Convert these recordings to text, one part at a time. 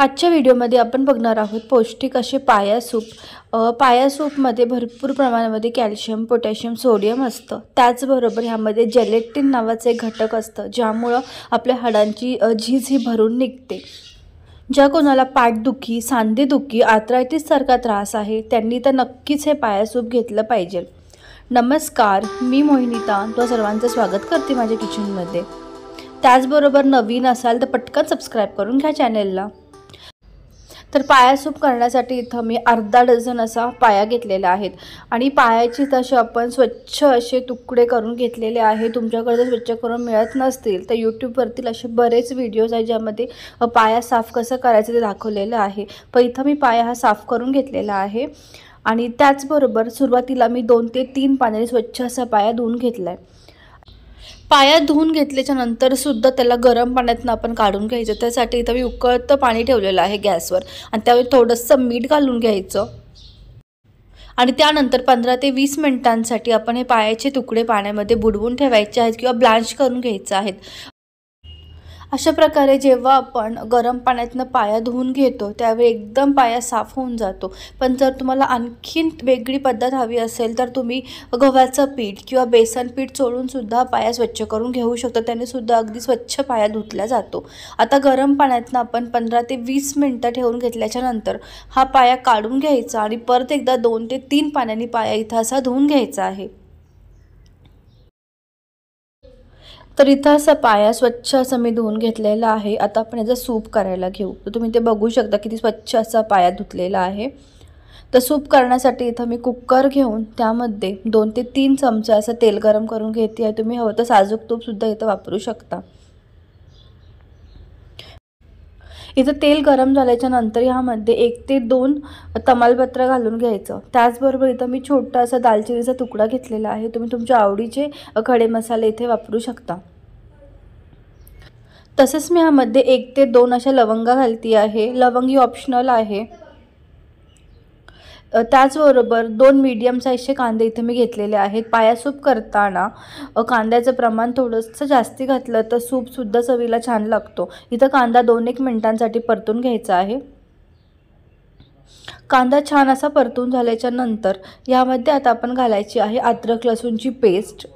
आजच्या व्हिडिओमध्ये आपण बघणार आहोत पौष्टिक असे पाया सूप पाया सूपमध्ये भरपूर प्रमाणामध्ये कॅल्शियम पोटॅशियम सोडियम असतं त्याचबरोबर ह्यामध्ये जेलेटिन नावाचं एक घटक असतं ज्यामुळं आपल्या हाडांची झीज ही भरून निघते ज्या कोणाला पाठदुखी सांधेदुखी आत्रायतीसारखा त्रास आहे त्यांनी तर नक्कीच हे पाया सूप घेतलं पाहिजे नमस्कार मी मोहिनीता तो सर्वांचं स्वागत करते माझ्या किचनमध्ये त्याचबरोबर नवीन असाल तर पटकन सबस्क्राईब करून घ्या चॅनेलला तर पाया सूप करण्यासाठी इथं मी अर्धा डझन असा पाया घेतलेला आहेत आणि पायाची तसे आपण स्वच्छ असे तुकडे करून घेतलेले आहे तुमच्याकडे जर स्वच्छ करून मिळत नसतील तर यूट्यूबवरती असे बरेच व्हिडिओज आहे ज्यामध्ये पाया साफ कसं करायचं ते दाखवलेलं आहे पण इथं मी पाया हा साफ करून घेतलेला आहे आणि त्याचबरोबर सुरुवातीला मी दोन ते तीन पाण्याने स्वच्छ असा पाया धुवून घेतला आहे पाया धुवून घेतल्याच्या नंतर सुद्धा त्याला गरम पाण्यातनं आपण काढून घ्यायचं त्यासाठी इथं मी उकळतं पाणी ठेवलेलं आहे गॅसवर आणि त्यावेळी थोडंसं मीठ घालून घ्यायचं आणि त्यानंतर पंधरा ते वीस मिनिटांसाठी आपण हे पायाचे तुकडे पाण्यामध्ये बुडवून ठेवायचे आहेत किंवा ब्लांच करून घ्यायचे आहेत अशा प्रकारे जेव्हा आपण गरम पाण्यातनं पाया धुवून घेतो त्यावेळी एकदम पाया साफ होऊन जातो पण जर तुम्हाला आणखीन वेगळी पद्धत हवी असेल तर तुम्ही गव्हाचं पीठ किंवा बेसन पीठ चोळूनसुद्धा पाया स्वच्छ करून घेऊ शकता त्यानेसुद्धा अगदी स्वच्छ पाया धुतल्या जातो आता गरम पाण्यातनं आपण पंधरा ते वीस मिनटं ठेवून घेतल्याच्यानंतर हा पाया काढून घ्यायचा आणि परत एकदा दोन ते तीन पाण्याने पाया इथं असा धुवून घ्यायचा आहे तर इथं असा पाया स्वच्छ असं मी धुवून घेतलेला आहे आता आपण याचा सूप करायला घेऊ तर तुम्ही ते बघू शकता किती स्वच्छ असा पाया धुतलेला आहे तर सूप करण्यासाठी इथं मी कुकर घेऊन त्यामध्ये दोन ते तीन चमचे असं तेल गरम करून घेते आहे तुम्ही हवं तर साजूक तूपसुद्धा इथं वापरू शकता इथं तेल गरम झाल्याच्या नंतर ह्यामध्ये एक ते दोन तमालपत्र घालून घ्यायचं त्याचबरोबर इथं मी छोटा असा दालचिनीचा तुकडा घेतलेला आहे तुम्ही तुमच्या आवडीचे खडे मसाले इथे वापरू शकता तसंच मी ह्यामध्ये एक ते दोन अशा लवंगा घालती आहे लवंगी ऑप्शनल आहे त्याचबरोबर दोन मीडियम साईजचे कांदे इथे मी घेतलेले आहेत पाया सूप करताना कांद्याचं प्रमाण थोडंसं जास्ती घातलं तर सूपसुद्धा चवीला छान लागतो इथं कांदा दोन एक मिनटांसाठी परतून घ्यायचा आहे कांदा छान असा परतून झाल्याच्या नंतर यामध्ये आता आपण घालायची आहे अद्रक लसूणची पेस्ट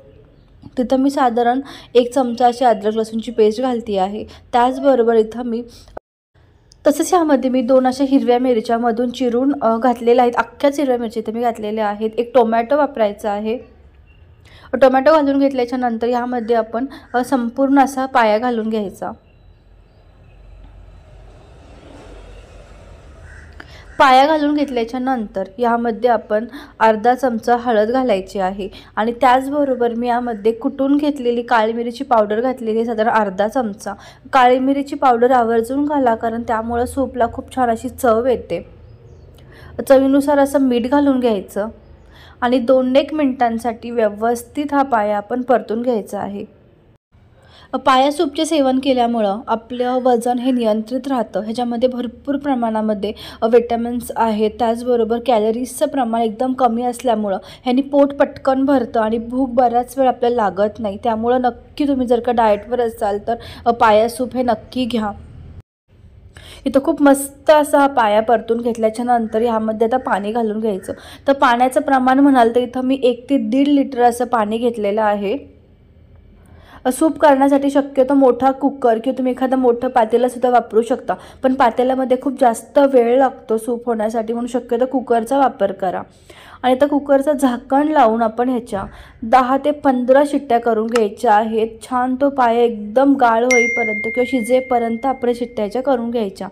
तिथं मी साधारण एक चमचा अशी अद्रक लसूणची पेस्ट घालती आहे त्याचबरोबर इथं मी तसंच ह्यामध्ये मी दोन अशा हिरव्या मिरच्यामधून चिरून घातलेल्या आहेत अख्ख्याच हिरव्या मिरची इथे मी घातलेल्या आहेत एक टोमॅटो वापरायचा आहे टोमॅटो घालून घेतल्याच्या नंतर ह्यामध्ये आपण संपूर्ण असा पाया घालून घ्यायचा पाया घालून घेतल्याच्या नंतर यामध्ये आपण अर्धा चमचा हळद घालायची आहे आणि त्याचबरोबर मी यामध्ये कुटून घेतलेली काळी मिरीची पावडर घातलेली आहे साधारण अर्धा चमचा काळी मिरीची पावडर आवर्जून घाला कारण त्यामुळं सूपला खूप छान अशी चव येते चवीनुसार असं मीठ घालून घ्यायचं आणि दोन एक मिनटांसाठी व्यवस्थित हा पाया आपण परतून घ्यायचा आहे पायासूपचे सेवन केल्यामुळं आपलं वजन हे नियंत्रित राहतं ह्याच्यामध्ये भरपूर प्रमाणामध्ये विटॅमिन्स आहेत त्याचबरोबर कॅलरीजचं प्रमाण एकदम कमी असल्यामुळं ह्यांनी पोट पटकन भरतं आणि भूक बराच वेळ आपल्याला लागत नाही त्यामुळं नक्की तुम्ही जर का डाएटवर असाल तर पायासूप हे नक्की घ्या इथं खूप मस्त असा हा पाया परतून घेतल्याच्या नंतर ह्यामध्ये आता पाणी घालून घ्यायचं तर पाण्याचं प्रमाण म्हणाल तर इथं मी एक ते दीड लिटर असं पाणी घेतलेलं आहे सूप करण्यासाठी शक्यतो मोठा कुकर किंवा तुम्ही एखादं मोठं पातेलासुद्धा वापरू शकता पण पातेल्यामध्ये खूप जास्त वेळ लागतो सूप होण्यासाठी म्हणून शक्यतो कुकरचा वापर करा आणि त्या कुकरचं झाकण लावून आपण ह्याच्या दहा ते पंधरा शिट्ट्या करून घ्यायच्या आहेत छान तो पाया एकदम गाळ होईपर्यंत किंवा शिजेपर्यंत आपण शिट्ट्याच्या करून घ्यायच्या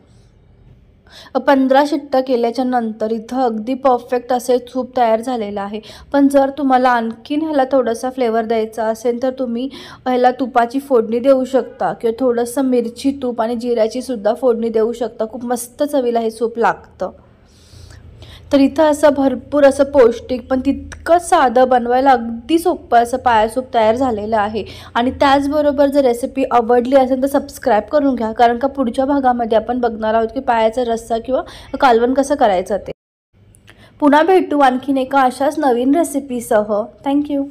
पंधरा शिट्ट्या केल्याच्या नंतर इथं अगदी परफेक्ट असे सूप तयार झालेलं आहे पण जर तुम्हाला आणखीन ह्याला थोडासा फ्लेवर द्यायचा असेल तर तुम्ही ह्याला तुपाची फोडणी देऊ शकता किंवा थोडंसं मिरची तूप आणि जिऱ्याची सुद्धा फोडणी देऊ शकता खूप मस्त चवीला हे सूप लागतं तर इथं असं भरपूर असं पौष्टिक पण तितकं साधं बनवायला अगदी सोपं असं पायासूप तयार झालेलं आहे आणि त्याचबरोबर जर रेसिपी आवडली असेल तर सबस्क्राईब करून घ्या कारण का पुढच्या भागामध्ये आपण बघणार आहोत की पायाचा रस्सा किंवा कालवण कसं करायचं ते पुन्हा भेटू आणखीन एका अशाच नवीन रेसिपीसह थँक्यू